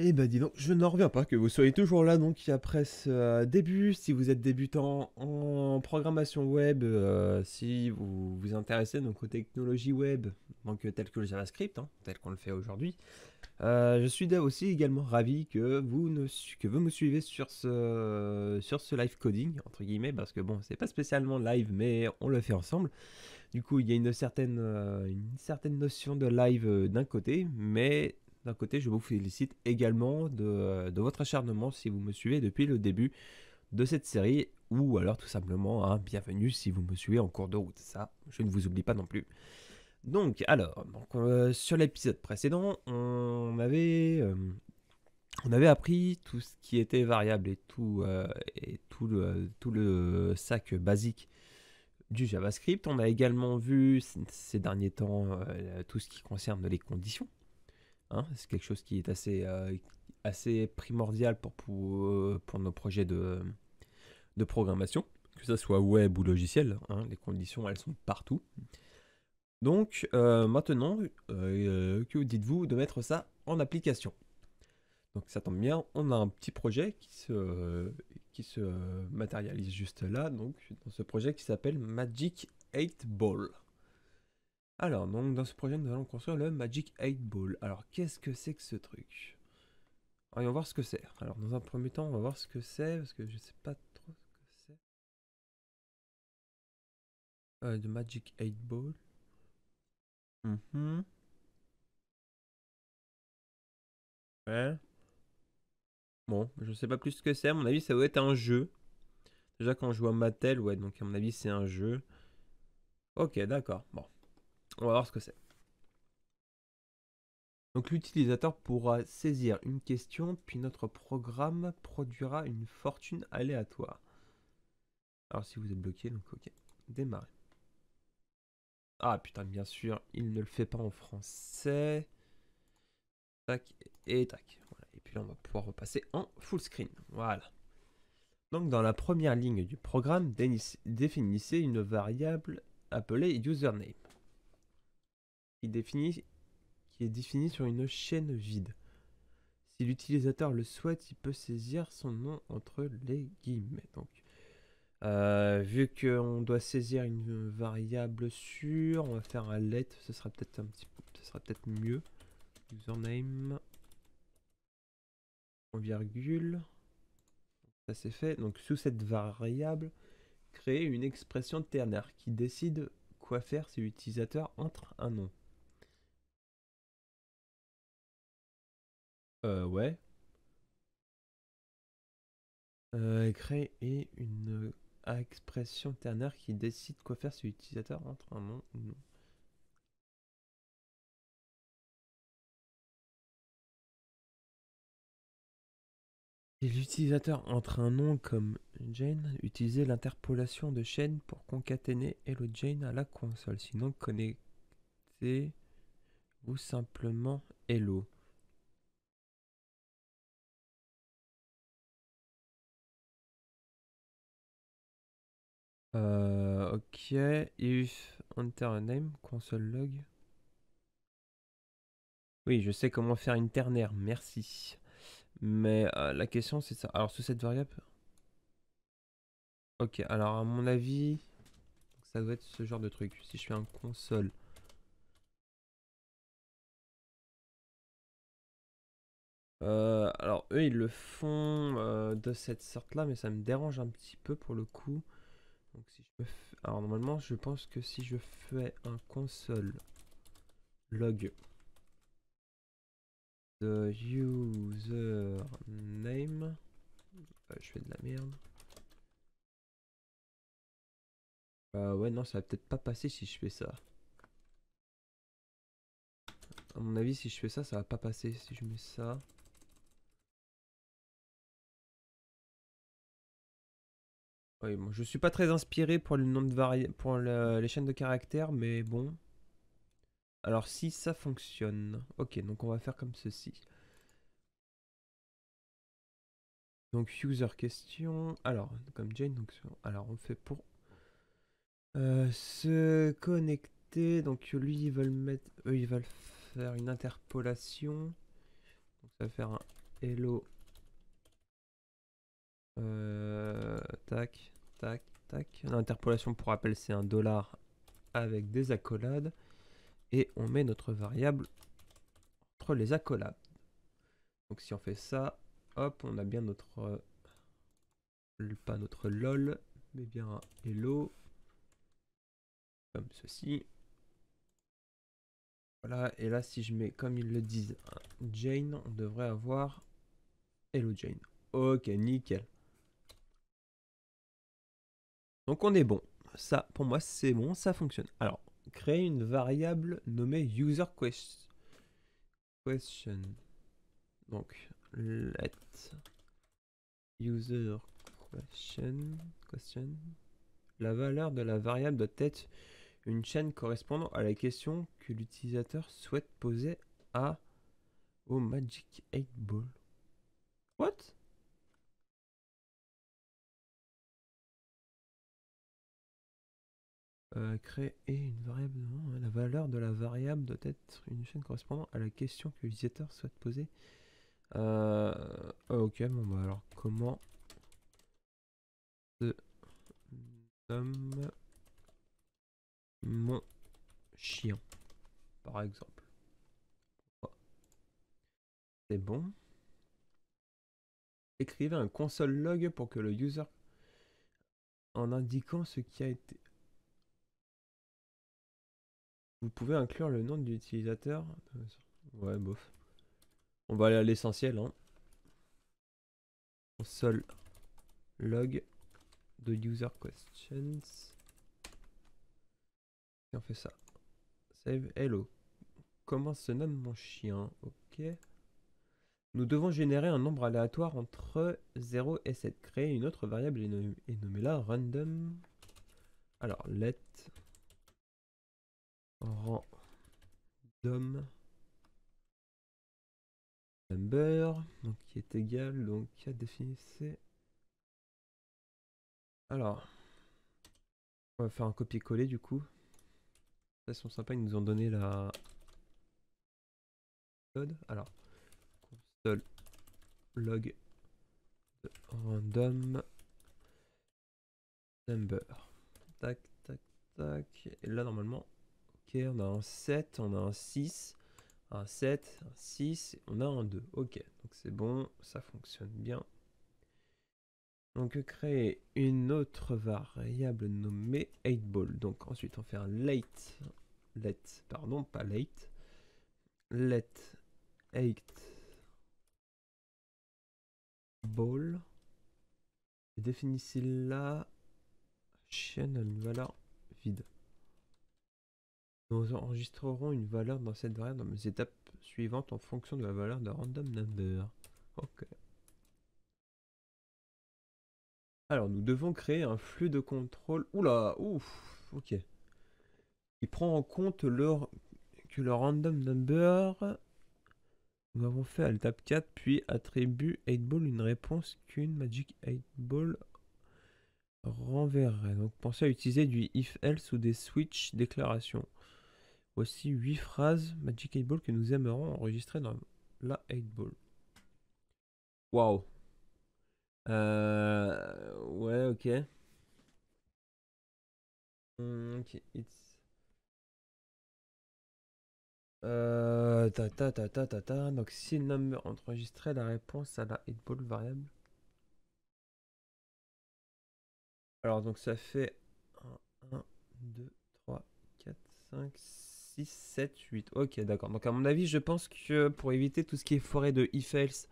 Eh ben dis donc, je n'en reviens pas que vous soyez toujours là donc après ce euh, début. Si vous êtes débutant en programmation web, euh, si vous vous intéressez donc aux technologies web, donc euh, telles que le JavaScript, hein, tel qu'on le fait aujourd'hui, je suis aussi également ravi que vous ne, que vous me suivez sur ce sur ce live coding entre guillemets parce que bon c'est pas spécialement live mais on le fait ensemble. Du coup il y a une certaine une certaine notion de live d'un côté mais d'un côté, je vous félicite également euh, de, votre acharnement si vous me suivez depuis le début de cette série, ou alors tout simplement, hein, bienvenue si vous me suivez en cours de route. Ça, je ne vous oublie pas non plus. Donc, alors, euh, sur l'épisode précédent, on avait, euh, on avait appris tout ce qui était variable et tout, et tout, le, tout le sac basique du JavaScript. On a également vu ces derniers temps tout ce qui concerne les conditions Hein, c'est quelque chose qui est assez, euh, primordial euh, pour, nos projets de, programmation, que ce soit web ou logiciel. Hein, les conditions, elles sont partout. Donc euh, maintenant, que dites-vous de mettre ça en application Donc ça tombe bien, on a un petit projet qui se, qui se matérialise juste là, donc dans ce projet qui s'appelle Magic 8 Ball. Alors, donc dans ce projet, nous allons construire le Magic 8 Ball. Alors, qu'est-ce que c'est que ce truc Allons voir ce que c'est. Alors, dans un premier temps, on va voir ce que c'est, parce que je sais pas trop ce que c'est. Euh, de Magic 8 Ball. Mhm. Ouais. Bon, je sais pas plus ce que c'est. À mon avis, ça doit être un jeu. Déjà, quand je vois Mattel, ouais, donc à mon avis, c'est un jeu. Ok, d'accord. Bon. On va voir ce que c'est. Donc l'utilisateur pourra saisir une question, puis notre programme produira une fortune aléatoire. Alors si vous êtes bloqué, donc ok, démarrer. Ah putain, bien sûr, il ne le fait pas en français. Tac et tac. Et puis là, on va pouvoir repasser en full screen. Voilà. Donc dans la première ligne du programme, définissez une variable appelée username qui, est défini sur une chaîne vide. Si l'utilisateur le souhaite, il peut saisir son nom entre les guillemets. Donc, euh, vu qu'on doit saisir une variable sur on va faire un let, ce sera peut-être un petit ce sera peut-être mieux. Username en virgule. Ça c'est fait. Donc sous cette variable, créer une expression ternaire qui décide quoi faire si l'utilisateur entre un nom. Euh, ouais. Euh, créer une expression ternaire qui décide quoi faire si l'utilisateur entre un nom ou non. Si l'utilisateur entre un nom comme Jane, utilisez l'interpolation de chaîne pour concaténer Hello Jane à la console. Sinon, connectez ou simplement Hello. Euh, ok, if enter name, console log. Oui, je sais comment faire une ternaire, merci. Mais euh, la question c'est ça. Alors sous cette variable. Ok, alors à mon avis, ça doit être ce genre de truc. Si je fais un console. Euh, alors eux ils le font euh, de cette sorte là mais ça me dérange un petit peu pour le coup. Alors normalement je pense que si je fais un console log the user name euh, je fais de la merde. Bah, ouais non ça va peut-être pas passer si je fais ça. À mon avis si je fais ça ça va pas passer si je mets ça. Oui, bon, je suis pas très inspiré pour le nombre de pour les chaînes de caractères, mais bon. Alors si ça fonctionne. Ok, donc on va faire comme ceci. Donc user question. Alors, comme Jane, donc alors on fait pour euh, se connecter. Donc lui ils veulent mettre. Eux ils veulent faire une interpolation. Donc ça va faire un hello euh, tac, tac, tac. L'interpolation pour rappel c'est un dollar avec des accolades. Et on met notre variable entre les accolades. Donc si on fait ça, hop, on a bien notre... Euh, pas notre lol, mais bien un hello. Comme ceci. Voilà, et là si je mets comme ils le disent Jane, on devrait avoir Hello Jane. Ok, nickel. Donc on est bon. Ça, pour moi, c'est bon, ça fonctionne. Alors, créer une variable nommée user question. Donc, let user question, question. La valeur de la variable doit être une chaîne correspondant à la question que l'utilisateur souhaite poser à au Magic Eight Ball. What Euh, créer une variable. Hein, la valeur de la variable doit être une chaîne correspondant à la question que l'utilisateur souhaite poser. Euh, ok, bon bah alors comment se nomme mon chien, par exemple. C'est bon. Écrivez un console log pour que le user en indiquant ce qui a été vous pouvez inclure le nom de l'utilisateur. Ouais, bof. On va aller à l'essentiel. Hein. Console log de user questions. Et on fait ça. Save hello. Comment se nomme mon chien Ok. Nous devons générer un nombre aléatoire entre 0 et 7. Créer une autre variable et et nommer la random. Alors, let random number donc qui est égal donc à c alors on va faire un copier coller du coup ça sont sympas ils nous ont donné la code alors console log de random number tac tac tac et là normalement on a un 7, on a un 6, un 7, un 6, on a un 2. Ok, donc c'est bon, ça fonctionne bien. Donc créer une autre variable nommée 8ball. Donc ensuite on fait un let, let, pardon, pas late, let 8 ball. Définissez la chaîne à valeur vide. Nous enregistrerons une valeur dans cette variable dans les étapes suivantes en fonction de la valeur de random number. Ok. Alors nous devons créer un flux de contrôle. Oula, ouf, ok. Il prend en compte que le random number nous avons fait à l'étape 4, puis attribue 8ball une réponse qu'une Magic 8ball renverrait. Donc pensez à utiliser du if else ou des switch déclarations. Voici 8 phrases Magic 8 Ball que nous aimerons enregistrer dans la 8 Ball. Waouh. Euh, ouais, ok. Hmm, ok, it's. Euh, ta, ta, ta, ta, ta, ta. Donc, si le number enregistrait la réponse à la 8 ball variable. Alors, donc ça fait 1, 1, 2, 3, 4, 5, 6. 7, 8. Ok, d'accord. Donc à mon avis, je pense que pour éviter tout ce qui est forêt de Ifels,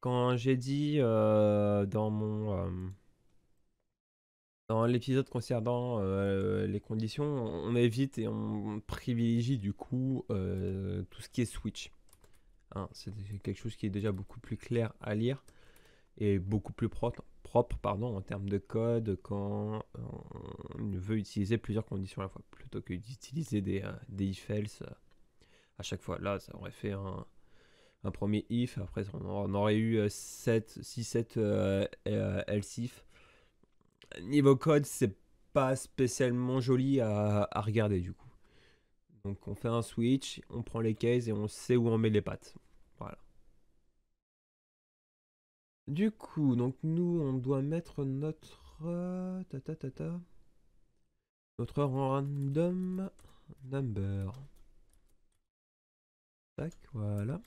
quand j'ai dit euh, dans mon... Euh, dans l'épisode concernant euh, les conditions, on évite et on privilégie du coup tout ce qui est switch. Hein, c'est quelque chose qui est déjà beaucoup plus clair à lire et beaucoup plus propre, pardon, en termes de code quand on veut utiliser plusieurs conditions à la fois, plutôt que d'utiliser des, euh, des if else euh, à chaque fois. Là, ça aurait fait un, un premier if, après on aurait eu 7, 6, 7 else if. Niveau code, c'est pas spécialement joli à, à regarder du coup. Donc on fait un switch, on prend les cases et on sait où on met les pattes. Du coup, donc nous, on doit mettre notre... Euh, ta ta, ta, ta, notre random number. Tac, voilà.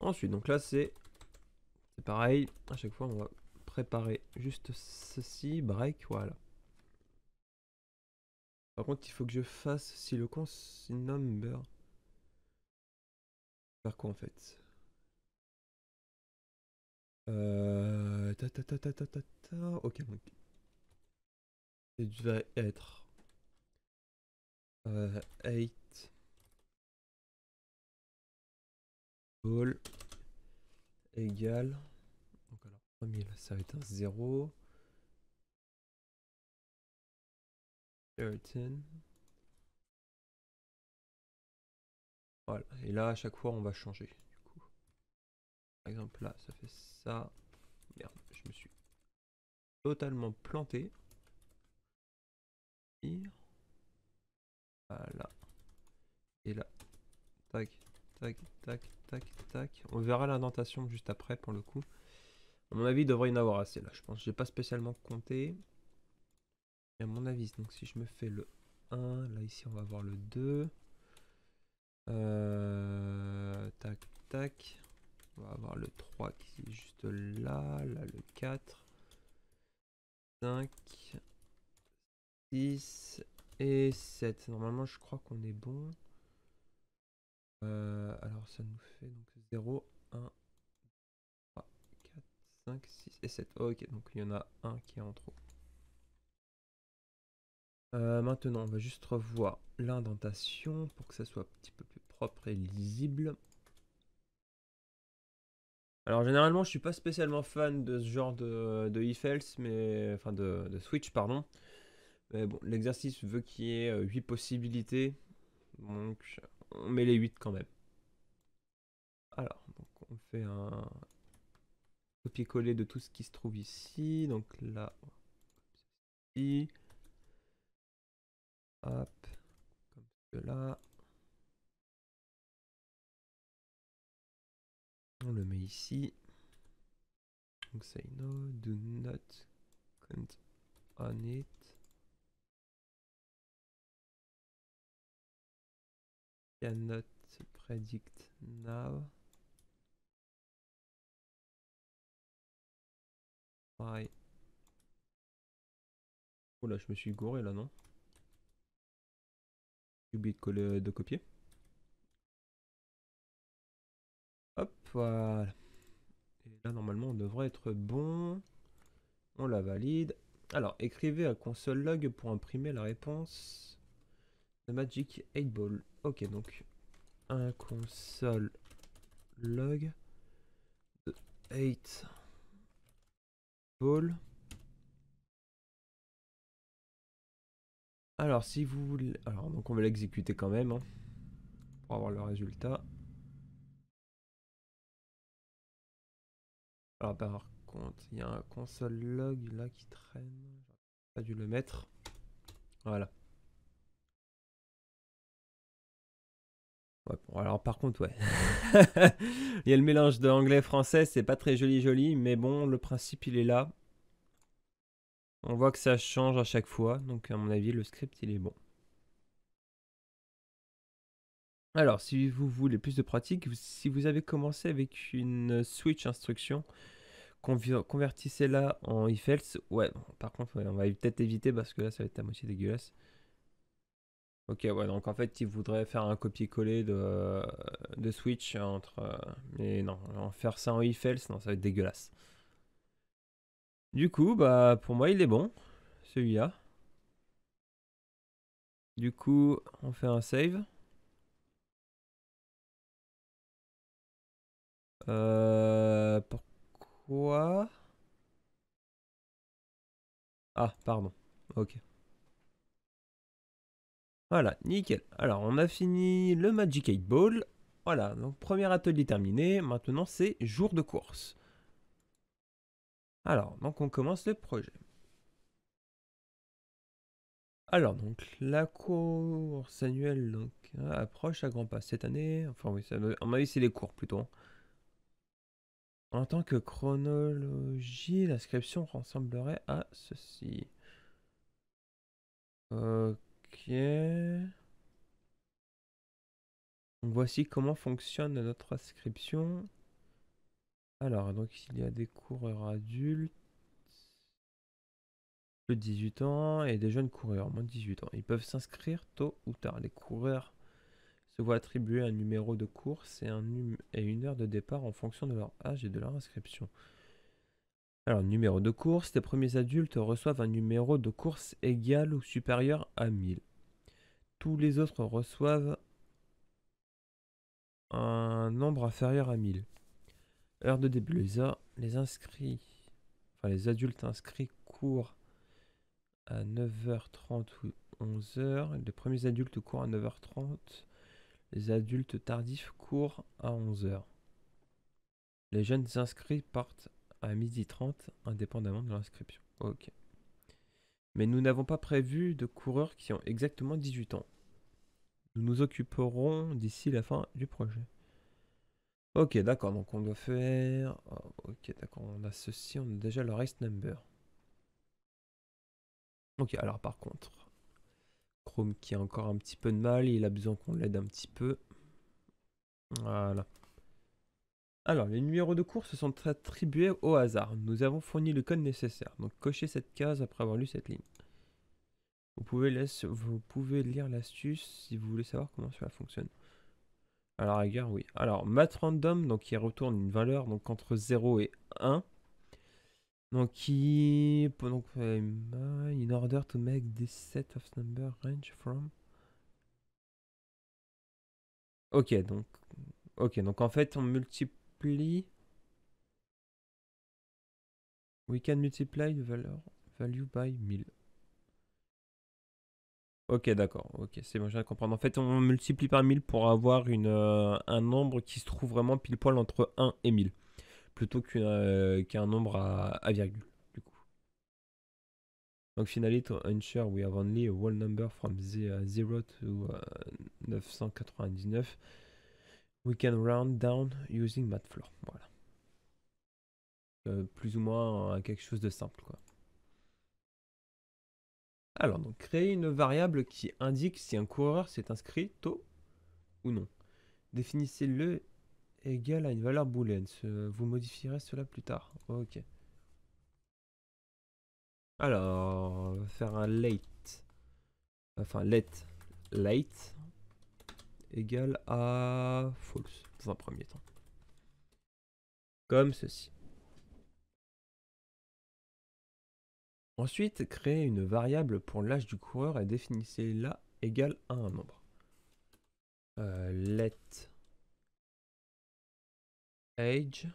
Ensuite, donc là, c'est... C'est pareil, à chaque fois, on va préparer juste ceci, break, voilà. Par contre, il faut que je fasse si le cons number. Par quoi en fait euh... Ta, ta, ta, ta, ta, Ok, donc... Ça devrait être... Euh, 8... Ball égal Donc alors 3000, ça va être un 0. 13. Voilà, et là à chaque fois on va changer du coup. Par exemple là ça fait Merde, je me suis totalement planté. Voilà. Et là. Tac, tac, tac, tac, tac. On verra l'indentation juste après pour le coup. À mon avis, devrait y en avoir assez là, je pense. J'ai pas spécialement compté. Et à mon avis, donc si je me fais le 1, là ici on va voir le 2. Euh, tac, tac. On va avoir le 3 qui est juste là, là le 4, 5, 6 et 7. Normalement, je crois qu'on est bon. Euh, alors, ça nous fait donc 0, 1, 3, 4, 5, 6 et 7. ok, donc il y en a un qui est en trop. Euh, maintenant, on va juste revoir l'indentation pour que ça soit un petit peu plus propre et lisible. Alors généralement, je suis pas spécialement fan de ce genre de, de mais enfin de, switch, pardon. Mais bon, l'exercice veut qu'il y ait 8 euh, possibilités, donc on met les 8 quand même. Alors, donc on fait un copier-coller de tout ce qui se trouve ici. Donc là, ici. hop, comme cela. ici. Donc say no, do not count on it. Cannot predict now. Pareil. Oh là, je me suis gouré là, non J'ai oublié de copier. Hop, voilà. Et là, normalement, on devrait être bon. On la valide. Alors, écrivez un console log pour imprimer la réponse de Magic 8 Ball. Ok, donc un console log de 8 Ball. Alors, si vous voulez. Alors, donc on va l'exécuter quand même hein, pour avoir le résultat. Alors ah, par contre, il y a un console log là qui traîne. J'aurais pas dû le mettre. Voilà. alors par contre, ouais. il y a le mélange de anglais-français, c'est pas très joli joli, mais bon, le principe il est là. On voit que ça change à chaque fois, donc à mon avis, le script il est bon. Alors, si vous voulez plus de pratique, si vous avez commencé avec une switch instruction, Convertissez-la en if-else. Ouais, par contre, on va peut-être éviter parce que là, ça va être à moitié dégueulasse. Ok, ouais, donc en fait, il voudrait faire un copier-coller de, de, Switch entre. Euh, mais non, en faire ça en Ifels, non, ça va être dégueulasse. Du coup, bah, pour moi, il est bon, celui-là. Du coup, on fait un save. Euh, pourquoi ah, pardon. Ok. Voilà, nickel. Alors, on a fini le Magic Eight Ball. Voilà, donc premier atelier terminé. Maintenant, c'est jour de course. Alors, donc on commence le projet. Alors, donc la course annuelle donc, approche à grands pas cette année. Enfin, oui, ça, à c'est les cours plutôt. En tant que chronologie, l'inscription ressemblerait à ceci. Ok. voici comment fonctionne notre inscription. Alors, donc il y a des coureurs adultes, de 18 ans, et des jeunes coureurs, moins de 18 ans. Ils peuvent s'inscrire tôt ou tard. Les coureurs se voient attribuer un numéro de course et, une heure de départ en fonction de leur âge et de leur inscription. Alors, numéro de course, les premiers adultes reçoivent un numéro de course égal ou supérieur à 1000. Tous les autres reçoivent un nombre inférieur à 1000. Heure de début, les, les inscrits, enfin les adultes inscrits courent à 9h30 ou 11h. Les premiers adultes courent à 9h30 les adultes tardifs courent à 11h. Les jeunes inscrits partent à 12h30, indépendamment de l'inscription. Ok. Mais nous n'avons pas prévu de coureurs qui ont exactement 18 ans. Nous nous occuperons d'ici la fin du projet. Ok, d'accord, donc on doit faire... Oh, ok, d'accord, on a ceci, on a déjà le race number. Ok, alors par contre, Chrome qui a encore un petit peu de mal, il a besoin qu'on l'aide un petit peu. Voilà. Alors, les numéros de course sont attribués au hasard. Nous avons fourni le code nécessaire, donc cochez cette case après avoir lu cette ligne. Vous pouvez, lire l'astuce si vous voulez savoir comment cela fonctionne. Alors, la oui. Alors, matrandom random, donc il retourne une valeur donc entre 0 et 1. Donc, qui. Donc, in order to make this set of number range from. Ok, donc. Ok, donc en fait, on multiplie. We can multiply the valeur value by 1000. Ok, d'accord. Ok, c'est bon, je viens de comprendre. En fait, on multiplie par 1000 pour avoir une, euh, un nombre qui se trouve vraiment pile poil entre 1 et 1000 plutôt euh, qu'un nombre à, virgule. Du coup. Donc finally, to ensure we have only a whole number from 0 euh, to 999, euh, we can round down using floor Voilà. plus ou moins quelque chose de simple. Quoi. Alors, donc, créer une variable qui indique si un coureur s'est inscrit tôt ou non. Définissez-le égale à une valeur booléenne. Vous modifierez cela plus tard. Ok. Alors, faire un late. Enfin, let late égale à false dans un premier temps. Comme ceci. Ensuite, créer une variable pour l'âge du coureur et définissez-la égale à un nombre. Euh, let age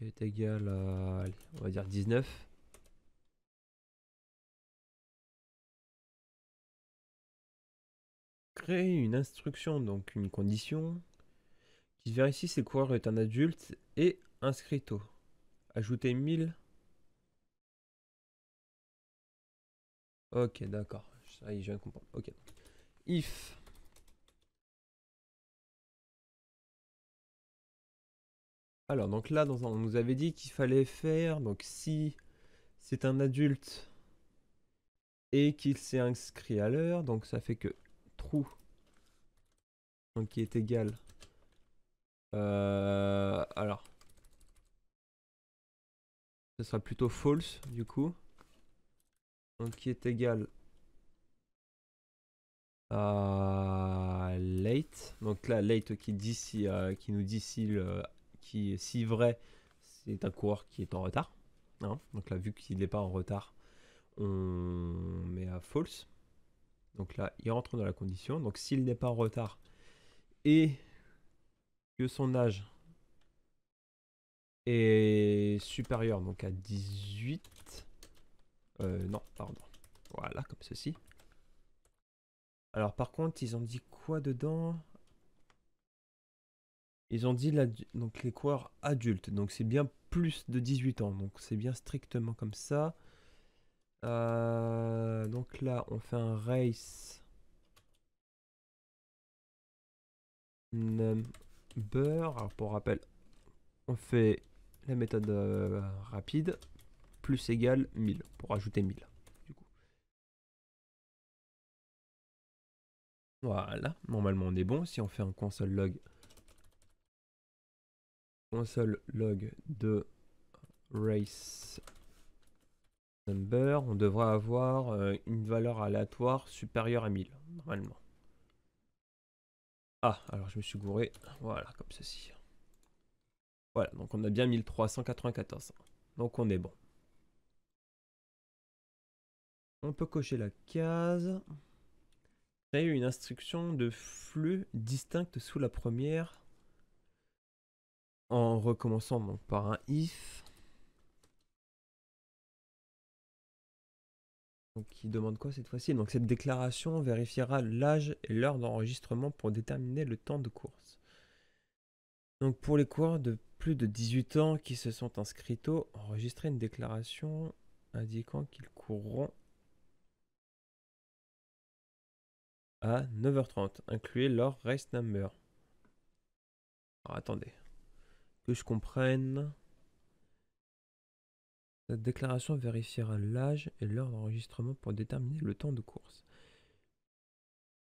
est égal à, on va dire 19. Créer une instruction, donc une condition, qui vérifie si le coureur est un adulte et inscrit au. Ajouter 1000. Ok, d'accord. Ça y est, je viens de comprendre. Ok. If Alors, donc là, on nous avait dit qu'il fallait faire, donc si c'est un adulte et qu'il s'est inscrit à l'heure, donc ça fait que true, donc qui est égal. Euh, alors, ce sera plutôt false du coup, donc qui est égal à late, donc là late qui, euh, qui nous dit si le si vrai, c'est un coureur qui est en retard. Hein. Donc là, vu qu'il n'est pas en retard, on met à false. Donc là, il rentre dans la condition. Donc s'il n'est pas en retard et que son âge est supérieur donc à 18, euh, non, pardon, voilà, comme ceci. Alors par contre, ils ont dit quoi dedans ils ont dit donc les coureurs adultes, donc c'est bien plus de 18 ans, donc c'est bien strictement comme ça. Euh, donc là, on fait un race number. Alors pour rappel, on fait la méthode euh, rapide plus égale 1000 pour ajouter 1000. Voilà, normalement on est bon. Si on fait un console log, console log de race number, on devrait avoir euh, une valeur aléatoire supérieure à 1000, normalement. Ah, alors je me suis gouré. Voilà, comme ceci. Voilà, donc on a bien 1394. Donc on est bon. On peut cocher la case. eu une instruction de flux distincte sous la première en recommençant donc par un if. Donc, qui demande quoi cette fois-ci Donc cette déclaration vérifiera l'âge et l'heure d'enregistrement pour déterminer le temps de course. Donc pour les coureurs de plus de 18 ans qui se sont inscrits tôt, enregistrer une déclaration indiquant qu'ils courront à 9h30. Incluez leur race number. Alors attendez que je comprenne. Cette déclaration vérifiera l'âge et l'heure d'enregistrement pour déterminer le temps de course.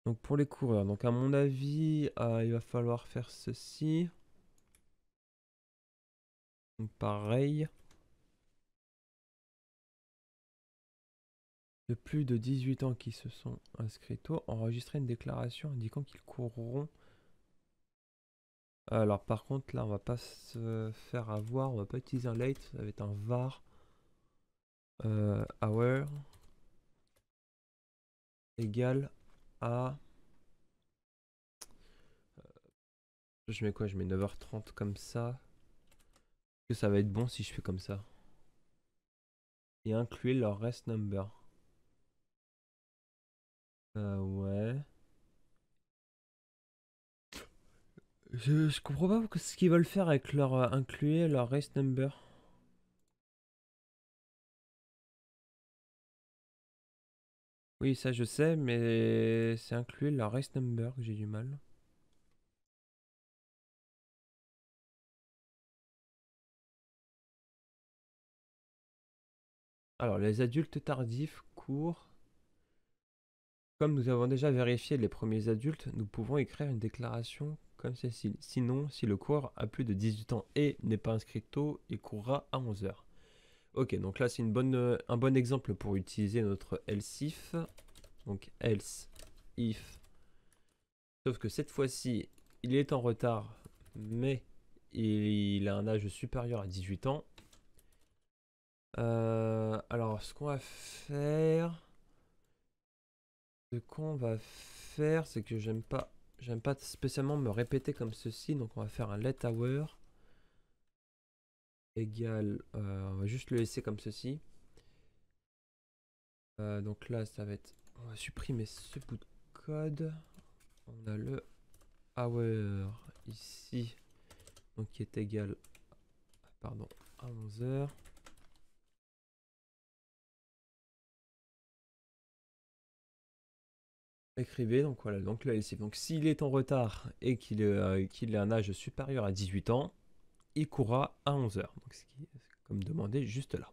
Donc pour les coureurs, donc à mon avis, euh, il va falloir faire ceci. pareil. De plus de 18 ans qui se sont inscrits tôt, enregistrer une déclaration indiquant qu'ils courront alors par contre là on va pas se faire avoir, on va pas utiliser un late, ça va être un var euh, hour égal à euh, je mets quoi Je mets 9h30 comme ça. que ça va être bon si je fais comme ça Et inclure leur rest number. Euh, Je, comprends pas ce qu'ils veulent faire avec leur euh, incluer leur race number. Oui, ça je sais, mais c'est incluer leur race number que j'ai du mal. Alors, les adultes tardifs courent. Comme nous avons déjà vérifié les premiers adultes, nous pouvons écrire une déclaration comme c'est Sinon, si le cours a plus de 18 ans et n'est pas inscrit tôt, il courra à 11h. Ok, donc là c'est une bonne, un bon exemple pour utiliser notre else if. Donc else if. Sauf que cette fois-ci, il est en retard, mais il a un âge supérieur à 18 ans. Euh, alors, ce qu'on va faire, ce qu'on va faire, c'est que j'aime pas J'aime pas spécialement me répéter comme ceci, donc on va faire un let hour égal, euh, on va juste le laisser comme ceci. Euh, donc là, ça va être, on va supprimer ce bout de code. On a le hour ici, donc qui est égal, pardon, à 11 heures. Écrivez, donc voilà, donc là ici Donc s'il est en retard et qu'il euh, qu'il a un âge supérieur à 18 ans, il courra à 11 heures Donc ce qui comme demandé juste là.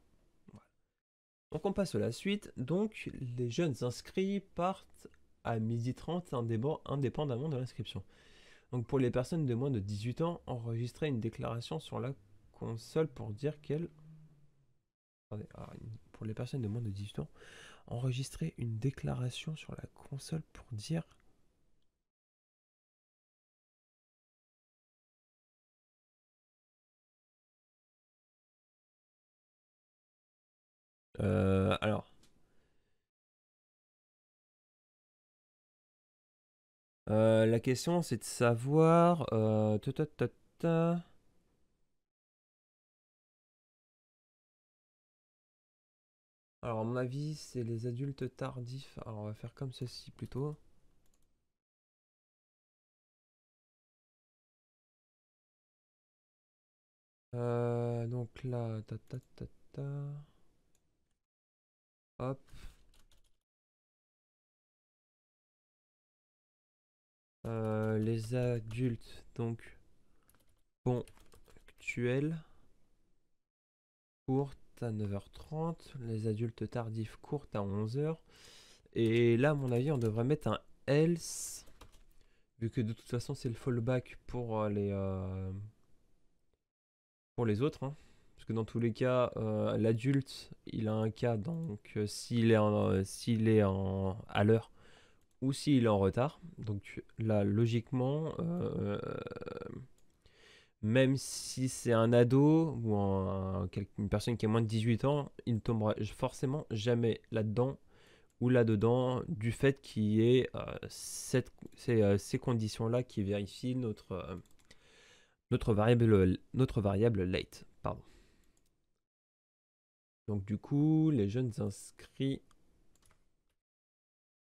Donc on passe à la suite. Donc les jeunes inscrits partent à 12h30 indépendamment de l'inscription. Donc pour les personnes de moins de 18 ans, enregistrer une déclaration sur la console pour dire qu'elle ah, Pour les personnes de moins de 18 ans, enregistrer une déclaration sur la console pour dire euh, alors. Euh, la question c'est de savoir. Euh, Alors, à mon avis, c'est les adultes tardifs. Alors, on va faire comme ceci plutôt. Euh, donc là, ta ta ta ta. Hop. Euh, les adultes, donc, ponctuels, courtes à 9h30, les adultes tardifs courtes à 11h. Et là, à mon avis, on devrait mettre un else, vu que de toute façon, c'est le fallback pour euh, les, euh, pour les autres. Hein. Parce que dans tous les cas, euh, l'adulte, il a un cas, donc s'il est, s'il est en, à l'heure ou s'il est en retard. Donc là, logiquement, même si c'est un ado ou une personne qui a moins de 18 ans, il ne tombera forcément jamais là-dedans ou là-dedans du fait qu'il y ait euh, euh, ces, conditions-là qui vérifient notre, euh, notre, variable, notre variable late. Pardon. Donc du coup, les jeunes inscrits,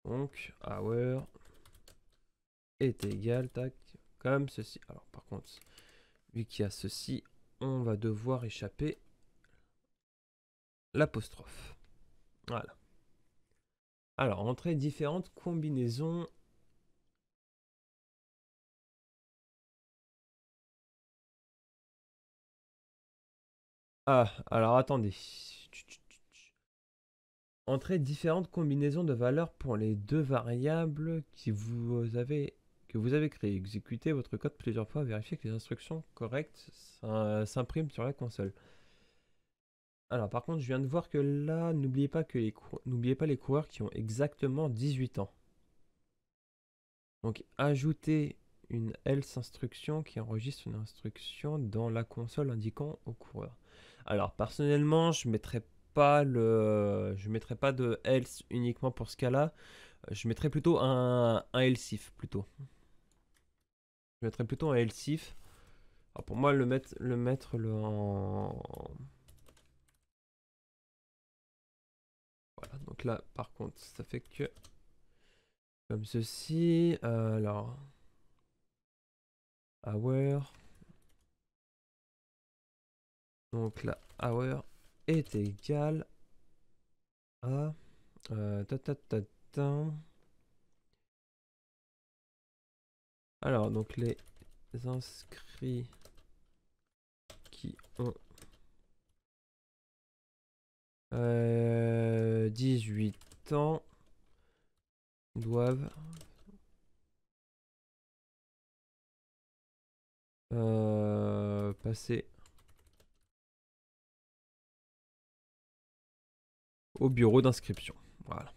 donc hour est égal, tac, comme ceci. Alors par contre, Vu qu'il y a ceci, on va devoir échapper l'apostrophe. Voilà. Alors, entrer différentes combinaisons. Ah, alors attendez. Entrer différentes combinaisons de valeurs pour les deux variables que vous avez vous avez créé. Exécutez votre code plusieurs fois, vérifiez que les instructions correctes s'impriment sur la console. Alors par contre, je viens de voir que là, n'oubliez pas, que les n'oubliez pas les coureurs qui ont exactement 18 ans. Donc ajoutez une else instruction qui enregistre une instruction dans la console indiquant au coureur. Alors personnellement, je mettrais pas le je mettrai pas de else uniquement pour ce cas-là, je mettrais plutôt un, un else if plutôt. Je mettrais plutôt un Elsif. Alors pour moi, le mettre le, mettre le en... Voilà, donc là, par contre, ça fait que... Comme ceci, alors... Hour. Donc là, hour est égal à... Euh, ta, ta, ta, Alors, donc les inscrits qui ont 18 euh, ans doivent euh, passer au bureau d'inscription. Voilà.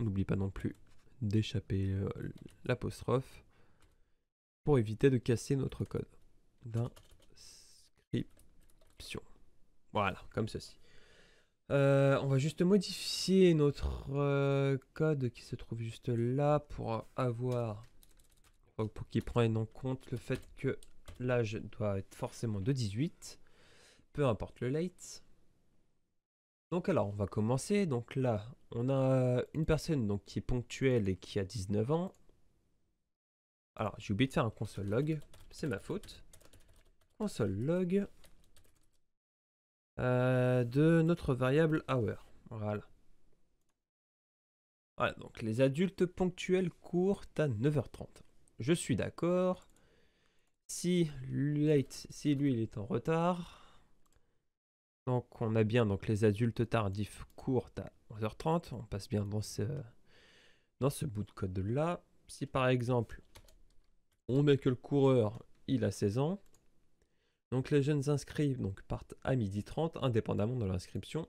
On n'oublie pas non plus d'échapper euh, l'apostrophe pour éviter de casser notre code d'inscription. Voilà, comme ceci. Euh, on va juste modifier notre euh, code qui se trouve juste là pour avoir, pour qu'il prenne en compte le fait que l'âge doit être forcément de 18, peu importe le late. Donc alors, on va commencer. Donc là, on a une personne donc, qui est ponctuelle et qui a 19 ans, alors, j'ai oublié de faire un console log. C'est ma faute. Console log euh, de notre variable hour. Voilà. Voilà, donc les adultes ponctuels courent à 9h30. Je suis d'accord. Si, late, si lui, il est en retard. Donc, on a bien donc les adultes tardifs courent à 11h30. On passe bien dans ce, dans ce bout de code-là. Si, par exemple, on met que le coureur, il a 16 ans. Donc les jeunes inscrits donc, partent à midi h 30 indépendamment de l'inscription.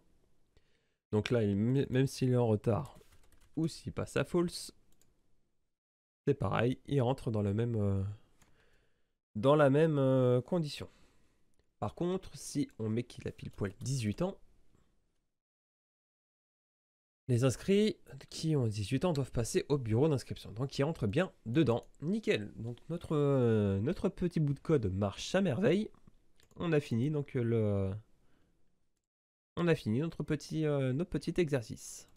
Donc là, même s'il est en retard ou s'il passe à false, c'est pareil, il rentre dans, le même, euh, dans la même euh, condition. Par contre, si on met qu'il a pile poil 18 ans, les inscrits qui ont 18 ans doivent passer au bureau d'inscription, donc ils rentrent bien dedans. Nickel, donc notre, euh, notre petit bout de code marche à merveille. On a fini donc euh, le... On a fini notre petit, euh, notre petit exercice.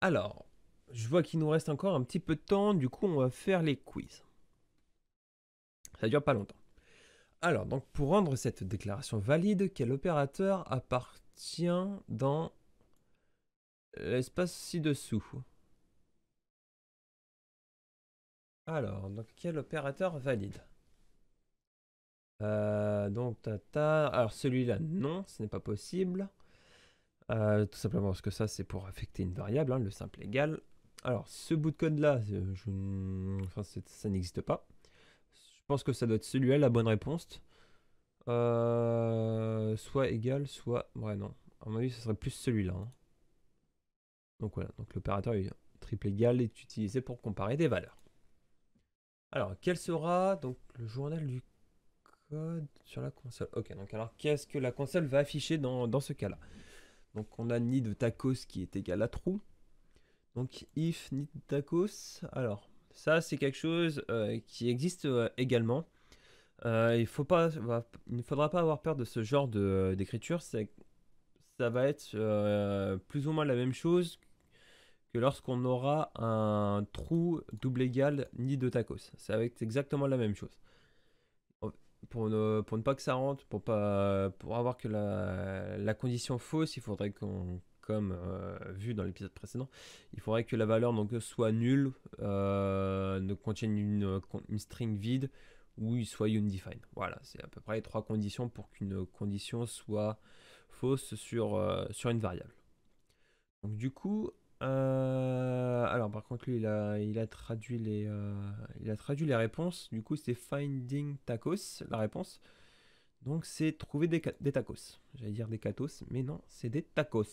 Alors, je vois qu'il nous reste encore un petit peu de temps, du coup on va faire les quiz. Ça dure pas longtemps. Alors, donc pour rendre cette déclaration valide, quel opérateur à tient dans l'espace ci-dessous. Alors, donc quel opérateur valide euh, Donc, tata, alors celui-là, non, ce n'est pas possible. Euh, tout simplement parce que ça, c'est pour affecter une variable, hein, le simple égal. Alors, ce bout de code-là, euh, ça n'existe pas. Je pense que ça doit être celui-là, la bonne réponse. Euh, soit égal, soit... Ouais, non. À mon avis, ce serait plus celui-là. Hein. Donc voilà, donc l'opérateur triple égal est utilisé pour comparer des valeurs. Alors, quel sera donc le journal du code sur la console Ok, donc alors qu'est-ce que la console va afficher dans, dans ce cas-là Donc on a nid de tacos qui est égal à true. Donc if nid tacos, alors ça c'est quelque chose euh, qui existe euh, également. Euh, il ne faudra pas avoir peur de ce genre de, euh, d'écriture. ça va être euh, plus ou moins la même chose que lorsqu'on aura un trou double égal ni de tacos. Ça va être exactement la même chose. Pour ne, pas que ça rentre, pour, pas, pour avoir que la, condition fausse, il faudrait qu'on, comme vu dans l'épisode précédent, il faudrait que la valeur soit nulle, ne contienne une, une string vide, ou il soit undefined. Voilà, c'est à peu près les trois conditions pour qu'une condition soit fausse sur, euh, sur une variable. Donc du coup, euh, alors par contre lui il a, il a traduit les euh, il a traduit les réponses. Du coup c'est finding tacos la réponse. Donc c'est trouver des, tacos. J'allais dire des catos, mais non, c'est des tacos.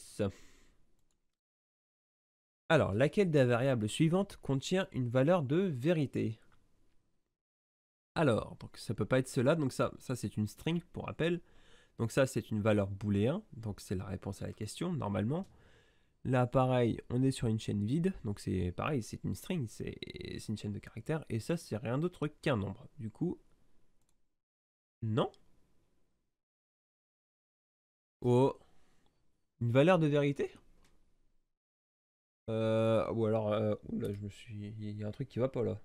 Alors, laquelle des variables suivantes contient une valeur de vérité alors, donc ça peut pas être cela, donc ça, ça c'est une string pour rappel. Donc ça c'est une valeur booléen, donc c'est la réponse à la question normalement. Là pareil, on est sur une chaîne vide, donc c'est pareil, c'est une string, c'est une chaîne de caractères, et ça c'est rien d'autre qu'un nombre. Du coup, non. Oh, une valeur de vérité euh, Ou alors, euh, je me suis, il y a un truc qui va pas là.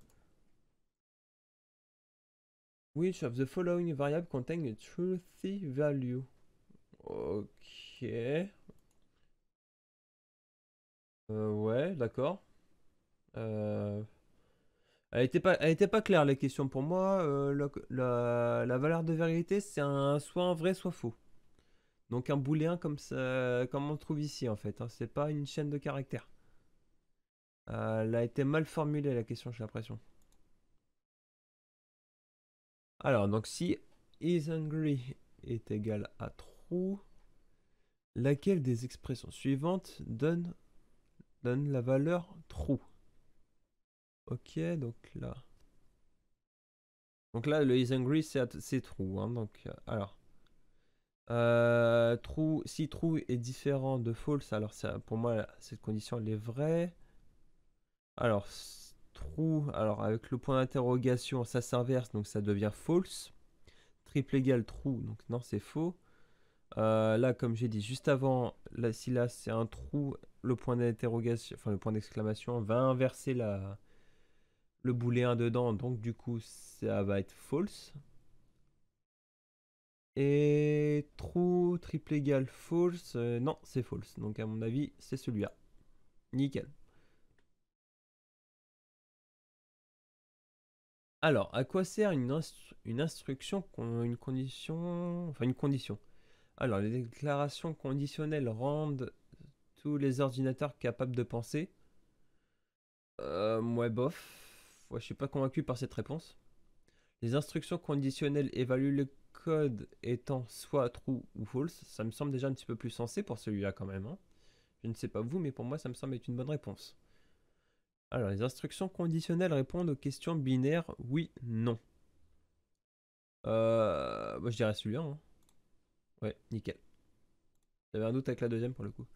Which of the following variables contain a truthy value? Ok. Euh, ouais, d'accord. Euh, elle était pas, elle était pas claire la question pour moi. Euh, la, valeur de vérité, c'est un soit un vrai, soit faux. Donc un booléen comme ça, comme on trouve ici en fait. Hein, c'est pas une chaîne de caractères. elle a été mal formulée la question, j'ai l'impression. Alors, donc si is angry est égal à true, laquelle des expressions suivantes donne, donne la valeur true Ok, donc là. Donc là, le is angry, c'est true. Hein, donc, euh, alors. Euh, true, si true est différent de false, alors ça, pour moi, cette condition, elle est vraie. Alors, trou alors avec le point d'interrogation, ça s'inverse, donc ça devient false. Triple égal true, donc non, c'est faux. Euh, là, comme j'ai dit juste avant, si là c'est un trou, le point d'interrogation, enfin le point d'exclamation va inverser la, le booléen dedans, donc du coup ça va être false. Et true, triple égal false, euh, non c'est false, donc à mon avis c'est celui-là. Nickel. Alors, à quoi sert une, instruction, une condition, enfin une condition Alors, les déclarations conditionnelles rendent tous les ordinateurs capables de penser. Moi, euh, bof. je suis pas convaincu par cette réponse. Les instructions conditionnelles évaluent le code étant soit true ou false. Ça me semble déjà un petit peu plus sensé pour celui-là quand même. Hein. Je ne sais pas vous, mais pour moi, ça me semble être une bonne réponse. Alors, les instructions conditionnelles répondent aux questions binaires oui, non. Euh, bah, je dirais celui-là. Hein. Ouais, nickel. J'avais un doute avec la deuxième pour le coup.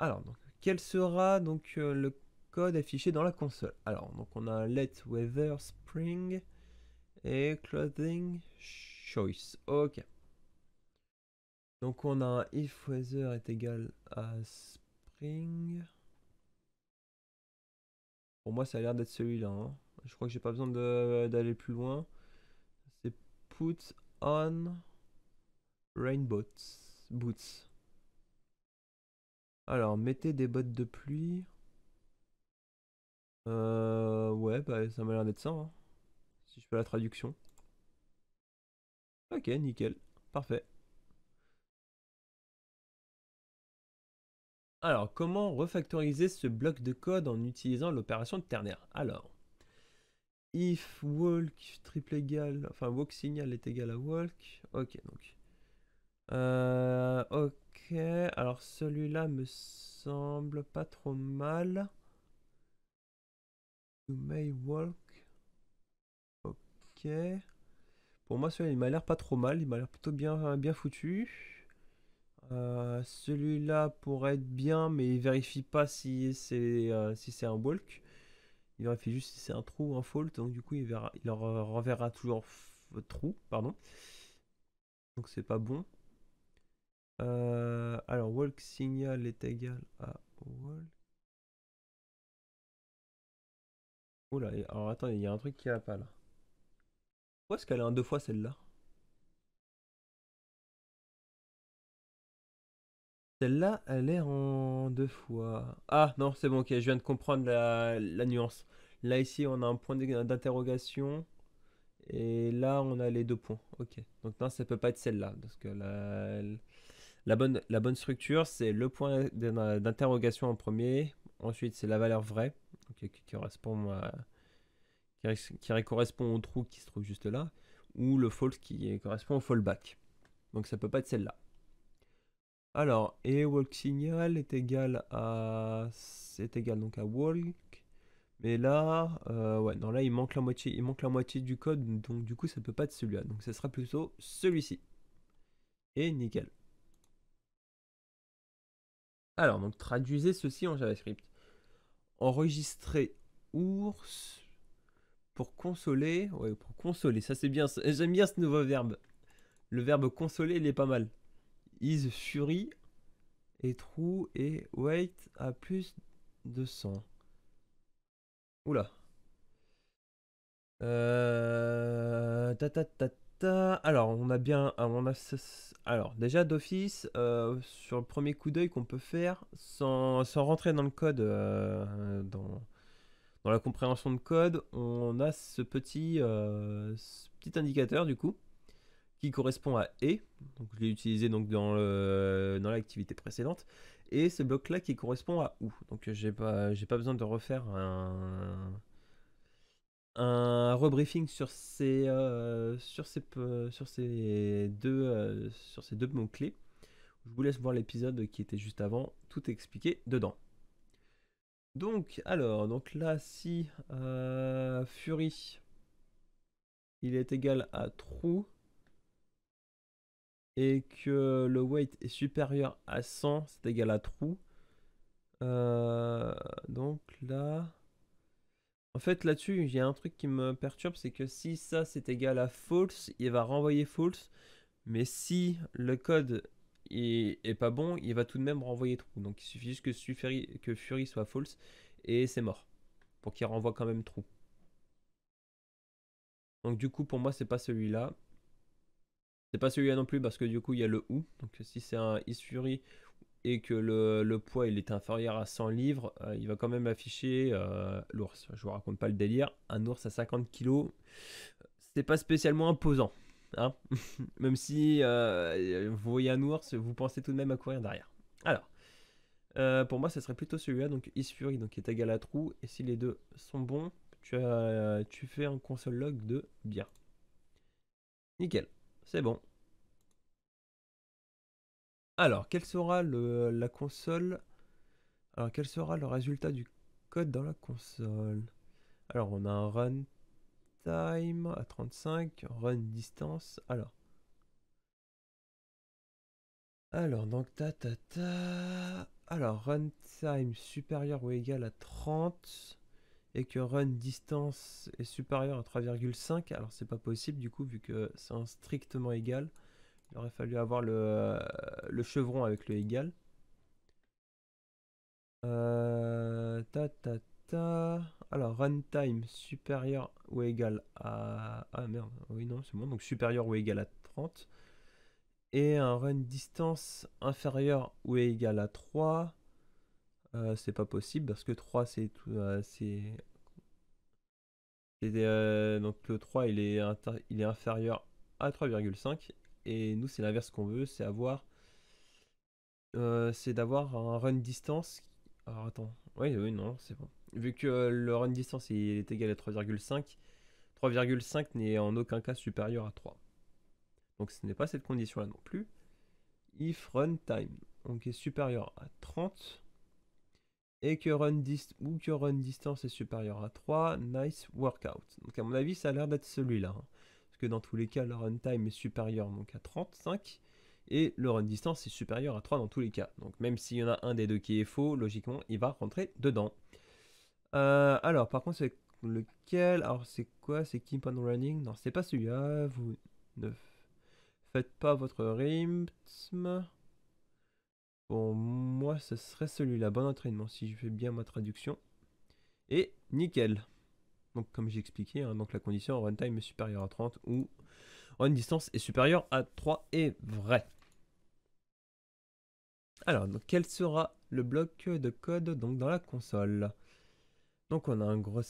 Alors, donc, quel sera donc euh, le code affiché dans la console Alors, donc on a Let Weather Spring et Clothing Choice. Ok. Donc on a if weather est égal à spring. Pour moi, ça a l'air d'être celui-là. Hein. Je crois que j'ai pas besoin d'aller plus loin. C'est put on rainbows boots. Alors, mettez des bottes de pluie. Euh, ouais, bah, ça m'a l'air d'être ça. Hein. Si je fais la traduction. Ok, nickel. Parfait. Alors, comment refactoriser ce bloc de code en utilisant l'opération de ternaire Alors, if walk triple égal, enfin walk signal est égal à walk, ok donc. Euh, ok, alors celui-là me semble pas trop mal. You may walk. Ok. Pour moi celui-là il m'a l'air pas trop mal, il m'a l'air plutôt bien, bien foutu. Euh, celui-là pourrait être bien, mais il vérifie pas si c'est euh, si c'est un walk, Il vérifie juste si c'est un trou ou un fault, donc du coup il, verra, il leur renverra toujours trou, pardon. Donc c'est pas bon. Euh, alors walk signal est égal à walk. Oula, alors attendez, il y a un truc qui va pas là. Pourquoi est-ce qu'elle est un deux fois celle-là Celle-là, elle est en deux fois. Ah non, c'est bon, ok, je viens de comprendre la, nuance. Là, ici, on a un point d'interrogation. Et là, on a les deux points. Ok. Donc, non, ça peut pas être celle-là. Parce que la, bonne, la bonne structure, c'est le point d'interrogation en premier. Ensuite, c'est la valeur vraie. qui, correspond qui, correspond au trou qui se trouve juste là. Ou le false qui correspond au fallback. Donc, ça peut pas être celle-là. Alors, et walk signal est égal à c'est égal donc à walk. Mais là, euh, ouais, non là il manque la moitié, il manque la moitié du code, donc du coup ça peut pas être celui-là. Donc ça sera plutôt celui-ci. Et nickel. Alors donc traduisez ceci en JavaScript. Enregistrer ours pour consoler. Ouais, pour consoler, ça c'est bien. J'aime bien ce nouveau verbe. Le verbe consoler, il est pas mal. Is Fury et True et Wait à plus de 100. Oula. Euh, ta, ta, ta, ta, Alors, on a bien. Ah, alors, déjà d'office, euh, sur le premier coup d'œil qu'on peut faire, sans, rentrer dans le code, euh, dans, dans, la compréhension de code, on a ce petit, petit indicateur du coup correspond à et, donc je l'ai utilisé donc dans le, dans l'activité précédente, et ce bloc là qui correspond à ou. Donc j'ai pas j'ai pas besoin de refaire un un rebriefing sur ces euh, sur ces sur ces deux euh, sur ces deux mots clés. Je vous laisse voir l'épisode qui était juste avant, tout expliqué dedans. Donc alors donc là si euh, Fury il est égal à true et que le weight est supérieur à 100, c'est égal à true. Euh, donc là... En fait, là-dessus, il y a un truc qui me perturbe, c'est que si ça, c'est égal à false, il va renvoyer false. Mais si le code est, pas bon, il va tout de même renvoyer true. Donc il suffit juste que Fury, que Fury soit false et c'est mort. Pour qu'il renvoie quand même true. Donc du coup, pour moi, c'est pas celui-là. C'est pas celui-là non plus parce que du coup il y a le ou. Donc si c'est un Isfury et que le, poids il est inférieur à 100 livres, euh, il va quand même afficher euh, l'ours. Je vous raconte pas le délire. Un ours à 50 kg, c'est pas spécialement imposant. Hein. même si euh, vous voyez un ours, vous pensez tout de même à courir derrière. Alors, pour moi, ce serait plutôt celui-là, donc Isfury donc est égal à trou. Et si les deux sont bons, tu, as, tu fais un console log de bien. Nickel. C'est bon. Alors, quel sera le, la console Alors, quel sera le résultat du code dans la console Alors, on a un run time à 35, run distance. Alors. Alors, donc ta ta ta. Alors, run time supérieur ou égal à 30 et que run distance est supérieur à 3,5, alors c'est pas possible du coup vu que c'est un strictement égal. Il aurait fallu avoir le, chevron avec le égal. Euh, ta ta ta. Alors runtime supérieur ou égal à. Ah merde, oui non, c'est bon, donc supérieur ou égal à 30. Et un run distance inférieur ou égal à 3. Euh, c'est pas possible parce que 3 c'est tout. Euh, c'est. Euh, donc le 3 il est, il est inférieur à 3,5 et nous c'est l'inverse qu'on veut, c'est avoir. c'est d'avoir un run distance. Alors attends, oui, oui, non, c'est bon. Vu que le run distance il est égal à 3,5, 3,5 n'est en aucun cas supérieur à 3. Donc ce n'est pas cette condition là non plus. If run time donc est supérieur à 30, et que run, ou que run distance est supérieur à 3, nice workout. Donc à mon avis, ça a l'air d'être celui-là. Hein. Parce que dans tous les cas, le run time est supérieur donc à 35, et le run distance est supérieur à 3 dans tous les cas. Donc même s'il y en a un des deux qui est faux, logiquement, il va rentrer dedans. Euh, alors, par contre, c'est lequel Alors c'est quoi C'est Keep on Running Non, c'est pas celui-là, vous ne faites pas votre rythme moi, ce serait celui-là. Bon entraînement, si je fais bien ma traduction. Et nickel. Donc, comme j'ai expliqué, hein, la condition en runtime est supérieure à 30 ou run distance est supérieure à 3 est vrai. Alors, donc, quel sera le bloc de code donc, dans la console Donc, on a un gros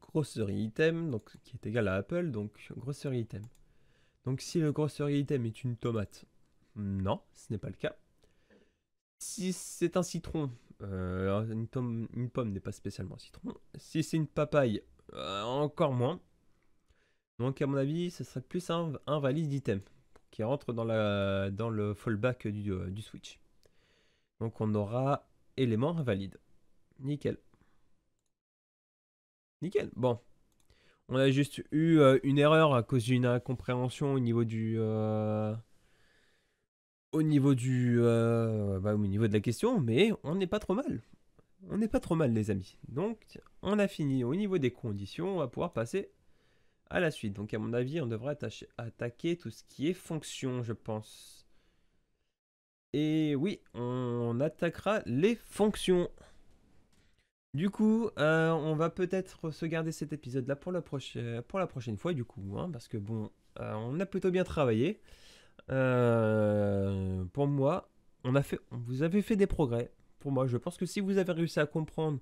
grosserie item donc, qui est égal à Apple, donc grosserie item. Donc, si le grosserie item est une tomate, non, ce n'est pas le cas. Si c'est un citron, euh, une, pomme n'est pas spécialement un citron. Si c'est une papaye, euh, encore moins. Donc à mon avis, ce serait plus un, un valise d'item qui rentre dans, le fallback du, euh, du switch. Donc on aura élément valide. Nickel. Nickel. Bon. On a juste eu une erreur à cause d'une incompréhension au niveau du au niveau du euh, bah, au niveau de la question, mais on n'est pas trop mal. On n'est pas trop mal, les amis. Donc, on a fini au niveau des conditions. On va pouvoir passer à la suite. Donc, à mon avis, on devrait attaquer tout ce qui est fonction, je pense. Et oui, on attaquera les fonctions. Du coup, euh, on va peut-être se garder cet épisode-là pour, la pour la prochaine fois, du coup, hein, parce que bon, euh, on a plutôt bien travaillé. Euh, pour moi, on a fait, vous avez fait des progrès. Pour moi, je pense que si vous avez réussi à comprendre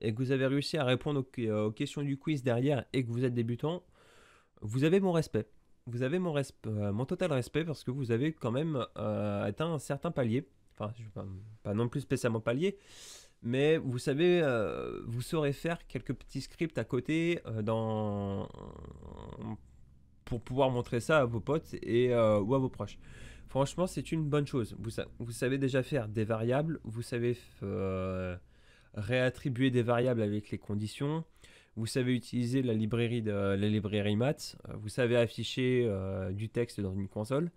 et que vous avez réussi à répondre aux, euh, questions du quiz derrière et que vous êtes débutant, vous avez mon respect. Vous avez mon, respect, euh, mon total respect parce que vous avez quand même atteint un certain palier. Enfin, pas, non plus spécialement palier, mais vous savez, vous saurez faire quelques petits scripts à côté dans pouvoir montrer ça à vos potes et, euh, ou à vos proches. Franchement, c'est une bonne chose. Vous, vous, savez déjà faire des variables, vous savez euh, réattribuer des variables avec les conditions, vous savez utiliser la librairie, de, la librairie maths, vous savez afficher euh, du texte dans une console.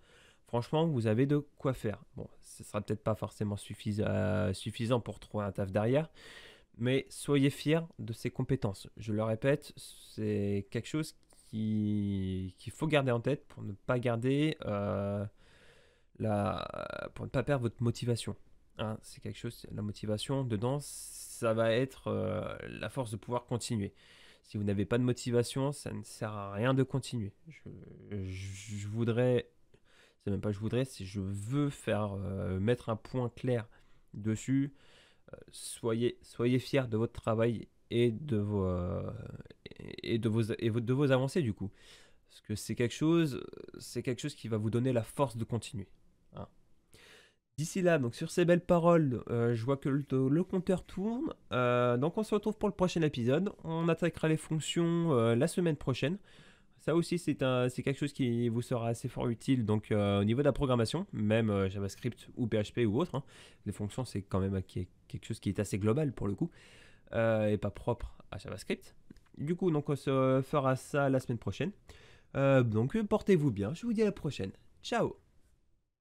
Franchement, vous avez de quoi faire. Bon, ce sera peut-être pas forcément suffisant, suffisant pour trouver un taf derrière, mais soyez fiers de ces compétences. Je le répète, c'est quelque chose qu'il faut garder en tête pour ne pas garder euh, la, pour ne pas perdre votre motivation. Hein. c'est quelque chose, la motivation dedans, ça va être euh, la force de pouvoir continuer. Si vous n'avez pas de motivation, ça ne sert à rien de continuer. Je, voudrais, c'est même pas je voudrais, si je veux faire euh, mettre un point clair dessus, soyez, soyez fiers de votre travail et de vos, et de, vos, et de vos avancées du coup. Parce que c'est quelque chose, c'est quelque chose qui va vous donner la force de continuer. Hein. D'ici là, donc sur ces belles paroles, euh, je vois que le, compteur tourne. Euh, donc on se retrouve pour le prochain épisode. On attaquera les fonctions euh, la semaine prochaine. Ça aussi, c'est un c'est quelque chose qui vous sera assez fort utile donc, au niveau de la programmation, même JavaScript ou PHP ou autre. Hein. Les fonctions, c'est quand même quelque chose qui est assez global pour le coup et pas propre à JavaScript. Du coup, donc on se fera ça la semaine prochaine. Euh, donc portez-vous bien, je vous dis à la prochaine. Ciao